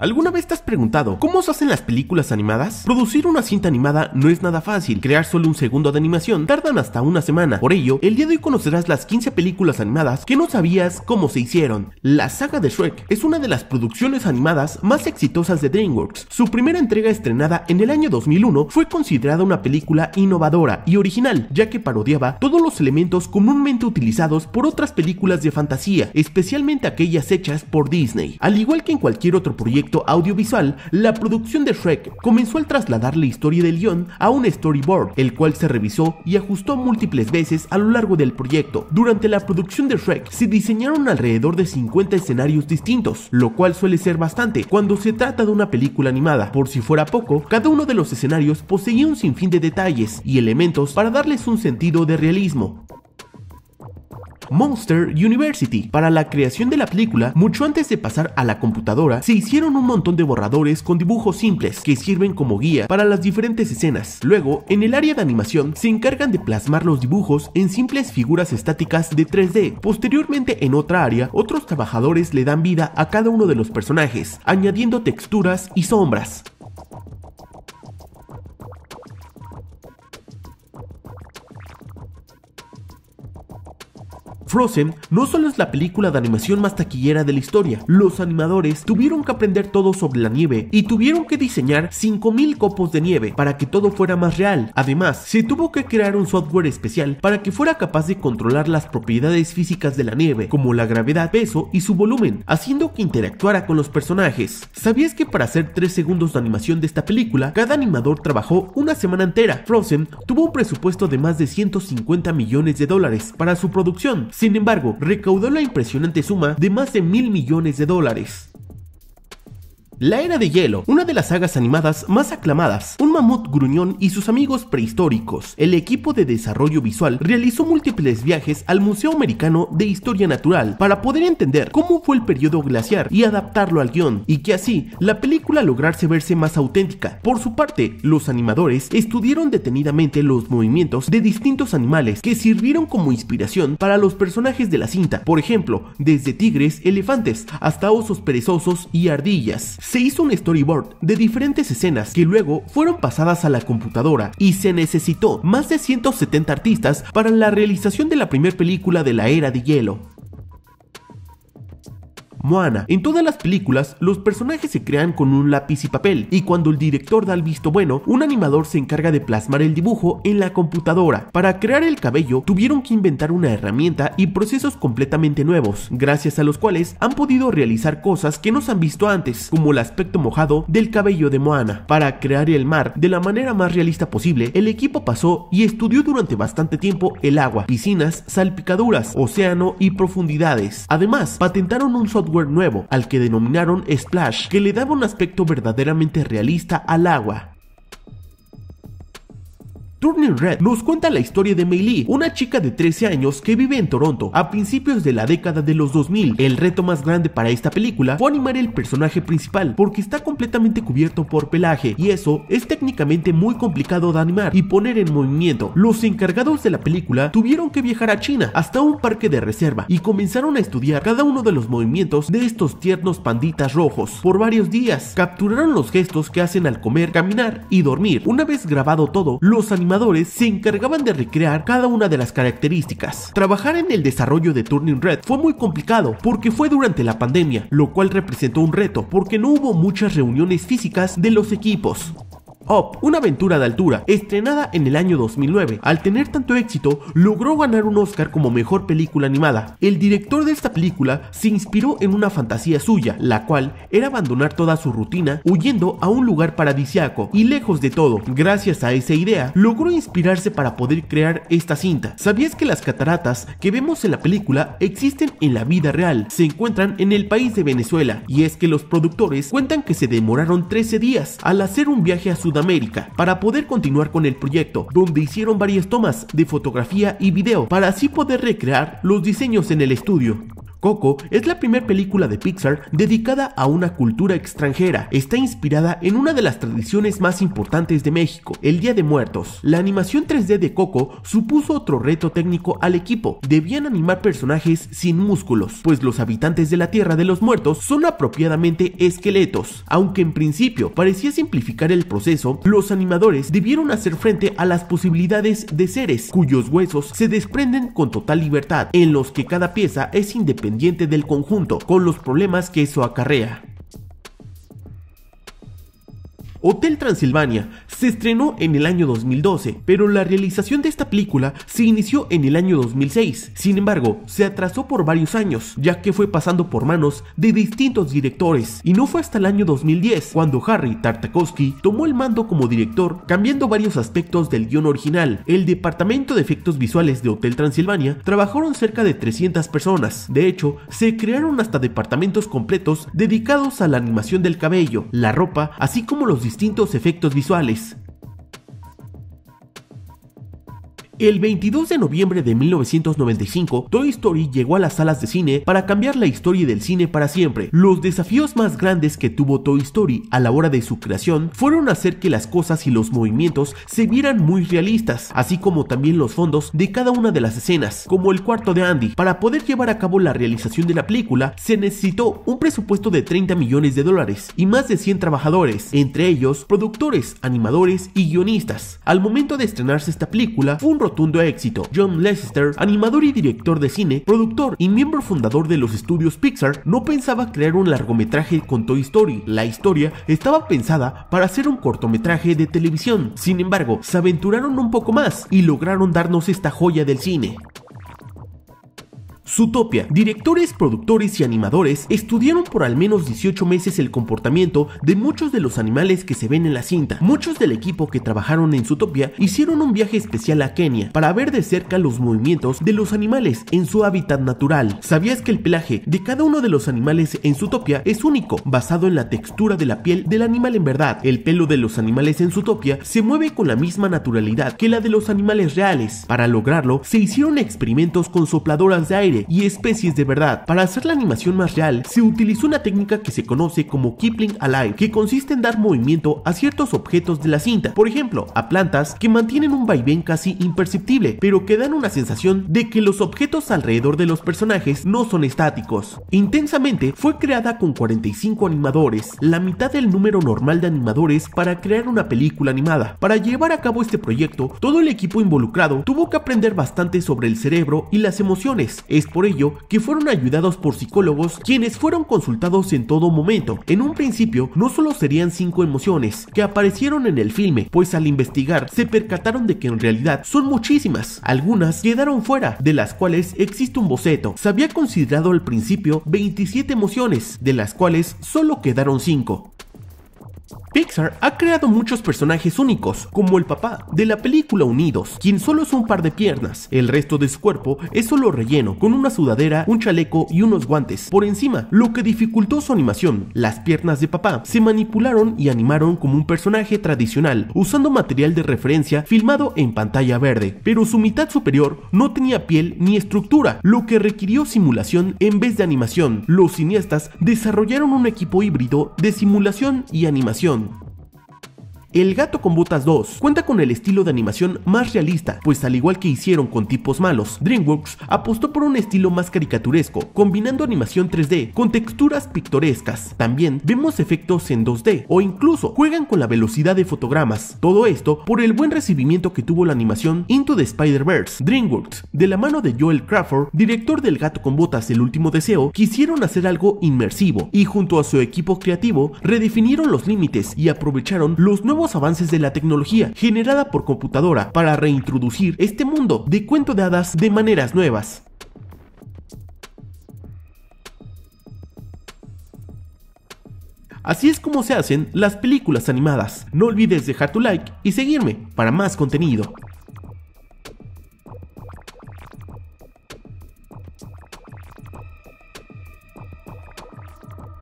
¿Alguna vez te has preguntado cómo se hacen las películas animadas? Producir una cinta animada no es nada fácil, crear solo un segundo de animación tardan hasta una semana. Por ello, el día de hoy conocerás las 15 películas animadas que no sabías cómo se hicieron. La saga de Shrek es una de las producciones animadas más exitosas de DreamWorks. Su primera entrega estrenada en el año 2001 fue considerada una película innovadora y original, ya que parodiaba todos los elementos comúnmente utilizados por otras películas de fantasía, especialmente aquellas hechas por Disney. Al igual que en cualquier otro proyecto, audiovisual, la producción de Shrek comenzó al trasladar la historia del guión a un storyboard, el cual se revisó y ajustó múltiples veces a lo largo del proyecto. Durante la producción de Shrek se diseñaron alrededor de 50 escenarios distintos, lo cual suele ser bastante cuando se trata de una película animada. Por si fuera poco, cada uno de los escenarios poseía un sinfín de detalles y elementos para darles un sentido de realismo. Monster University. Para la creación de la película, mucho antes de pasar a la computadora, se hicieron un montón de borradores con dibujos simples que sirven como guía para las diferentes escenas. Luego, en el área de animación, se encargan de plasmar los dibujos en simples figuras estáticas de 3D. Posteriormente, en otra área, otros trabajadores le dan vida a cada uno de los personajes, añadiendo texturas y sombras. Frozen no solo es la película de animación más taquillera de la historia, los animadores tuvieron que aprender todo sobre la nieve y tuvieron que diseñar 5000 copos de nieve para que todo fuera más real. Además, se tuvo que crear un software especial para que fuera capaz de controlar las propiedades físicas de la nieve, como la gravedad, peso y su volumen, haciendo que interactuara con los personajes. ¿Sabías que para hacer 3 segundos de animación de esta película, cada animador trabajó una semana entera? Frozen tuvo un presupuesto de más de 150 millones de dólares para su producción. Sin embargo, recaudó la impresionante suma de más de mil millones de dólares. La Era de Hielo, una de las sagas animadas más aclamadas, un mamut gruñón y sus amigos prehistóricos. El equipo de desarrollo visual realizó múltiples viajes al Museo Americano de Historia Natural para poder entender cómo fue el periodo glaciar y adaptarlo al guión, y que así la película lograrse verse más auténtica. Por su parte, los animadores estudiaron detenidamente los movimientos de distintos animales que sirvieron como inspiración para los personajes de la cinta, por ejemplo, desde tigres, elefantes, hasta osos perezosos y ardillas se hizo un storyboard de diferentes escenas que luego fueron pasadas a la computadora y se necesitó más de 170 artistas para la realización de la primera película de la era de hielo. Moana. En todas las películas, los personajes se crean con un lápiz y papel, y cuando el director da el visto bueno, un animador se encarga de plasmar el dibujo en la computadora. Para crear el cabello, tuvieron que inventar una herramienta y procesos completamente nuevos, gracias a los cuales han podido realizar cosas que no se han visto antes, como el aspecto mojado del cabello de Moana. Para crear el mar de la manera más realista posible, el equipo pasó y estudió durante bastante tiempo el agua, piscinas, salpicaduras, océano y profundidades. Además, patentaron un software nuevo, al que denominaron Splash, que le daba un aspecto verdaderamente realista al agua. Turning Red nos cuenta la historia de Mei Lee, una chica de 13 años que vive en Toronto a principios de la década de los 2000. El reto más grande para esta película fue animar el personaje principal porque está completamente cubierto por pelaje y eso es técnicamente muy complicado de animar y poner en movimiento. Los encargados de la película tuvieron que viajar a China hasta un parque de reserva y comenzaron a estudiar cada uno de los movimientos de estos tiernos panditas rojos. Por varios días capturaron los gestos que hacen al comer, caminar y dormir. Una vez grabado todo, los se encargaban de recrear cada una de las características. Trabajar en el desarrollo de Turning Red fue muy complicado porque fue durante la pandemia, lo cual representó un reto porque no hubo muchas reuniones físicas de los equipos una aventura de altura, estrenada en el año 2009. Al tener tanto éxito, logró ganar un Oscar como mejor película animada. El director de esta película se inspiró en una fantasía suya, la cual era abandonar toda su rutina huyendo a un lugar paradisiaco y lejos de todo. Gracias a esa idea, logró inspirarse para poder crear esta cinta. ¿Sabías que las cataratas que vemos en la película existen en la vida real? Se encuentran en el país de Venezuela y es que los productores cuentan que se demoraron 13 días al hacer un viaje a Sudán América para poder continuar con el proyecto, donde hicieron varias tomas de fotografía y video para así poder recrear los diseños en el estudio. Coco es la primera película de Pixar dedicada a una cultura extranjera. Está inspirada en una de las tradiciones más importantes de México, el Día de Muertos. La animación 3D de Coco supuso otro reto técnico al equipo. Debían animar personajes sin músculos, pues los habitantes de la Tierra de los Muertos son apropiadamente esqueletos. Aunque en principio parecía simplificar el proceso, los animadores debieron hacer frente a las posibilidades de seres cuyos huesos se desprenden con total libertad, en los que cada pieza es independiente del conjunto, con los problemas que eso acarrea. Hotel Transilvania se estrenó en el año 2012, pero la realización de esta película se inició en el año 2006. Sin embargo, se atrasó por varios años, ya que fue pasando por manos de distintos directores, y no fue hasta el año 2010 cuando Harry Tartakovsky tomó el mando como director, cambiando varios aspectos del guión original. El departamento de efectos visuales de Hotel Transilvania trabajaron cerca de 300 personas. De hecho, se crearon hasta departamentos completos dedicados a la animación del cabello, la ropa, así como los distintos efectos visuales. El 22 de noviembre de 1995, Toy Story llegó a las salas de cine para cambiar la historia del cine para siempre. Los desafíos más grandes que tuvo Toy Story a la hora de su creación fueron hacer que las cosas y los movimientos se vieran muy realistas, así como también los fondos de cada una de las escenas, como el cuarto de Andy. Para poder llevar a cabo la realización de la película, se necesitó un presupuesto de 30 millones de dólares y más de 100 trabajadores, entre ellos productores, animadores y guionistas. Al momento de estrenarse esta película, un rotundo éxito. John Lester, animador y director de cine, productor y miembro fundador de los estudios Pixar, no pensaba crear un largometraje con Toy Story. La historia estaba pensada para hacer un cortometraje de televisión. Sin embargo, se aventuraron un poco más y lograron darnos esta joya del cine. Zootopia. Directores, productores y animadores estudiaron por al menos 18 meses el comportamiento de muchos de los animales que se ven en la cinta. Muchos del equipo que trabajaron en Zootopia hicieron un viaje especial a Kenia para ver de cerca los movimientos de los animales en su hábitat natural. ¿Sabías que el pelaje de cada uno de los animales en Zootopia es único, basado en la textura de la piel del animal en verdad? El pelo de los animales en Zootopia se mueve con la misma naturalidad que la de los animales reales. Para lograrlo, se hicieron experimentos con sopladoras de aire y especies de verdad. Para hacer la animación más real, se utilizó una técnica que se conoce como Kipling Alive, que consiste en dar movimiento a ciertos objetos de la cinta, por ejemplo, a plantas que mantienen un vaivén casi imperceptible, pero que dan una sensación de que los objetos alrededor de los personajes no son estáticos. Intensamente fue creada con 45 animadores, la mitad del número normal de animadores para crear una película animada. Para llevar a cabo este proyecto, todo el equipo involucrado tuvo que aprender bastante sobre el cerebro y las emociones por ello que fueron ayudados por psicólogos quienes fueron consultados en todo momento. En un principio no solo serían cinco emociones que aparecieron en el filme, pues al investigar se percataron de que en realidad son muchísimas. Algunas quedaron fuera, de las cuales existe un boceto. Se había considerado al principio 27 emociones, de las cuales solo quedaron 5. Pixar ha creado muchos personajes únicos, como el papá de la película Unidos, quien solo es un par de piernas, el resto de su cuerpo es solo relleno, con una sudadera, un chaleco y unos guantes por encima, lo que dificultó su animación. Las piernas de papá se manipularon y animaron como un personaje tradicional, usando material de referencia filmado en pantalla verde, pero su mitad superior no tenía piel ni estructura, lo que requirió simulación en vez de animación. Los cineastas desarrollaron un equipo híbrido de simulación y animación el Gato con Botas 2 cuenta con el estilo de animación más realista, pues al igual que hicieron con tipos malos, DreamWorks apostó por un estilo más caricaturesco, combinando animación 3D con texturas pictorescas. También vemos efectos en 2D o incluso juegan con la velocidad de fotogramas. Todo esto por el buen recibimiento que tuvo la animación Into the Spider-Verse. DreamWorks, de la mano de Joel Crawford, director del Gato con Botas El Último Deseo, quisieron hacer algo inmersivo y junto a su equipo creativo redefinieron los límites y aprovecharon los nuevos avances de la tecnología generada por computadora para reintroducir este mundo de cuento de hadas de maneras nuevas. Así es como se hacen las películas animadas. No olvides dejar tu like y seguirme para más contenido.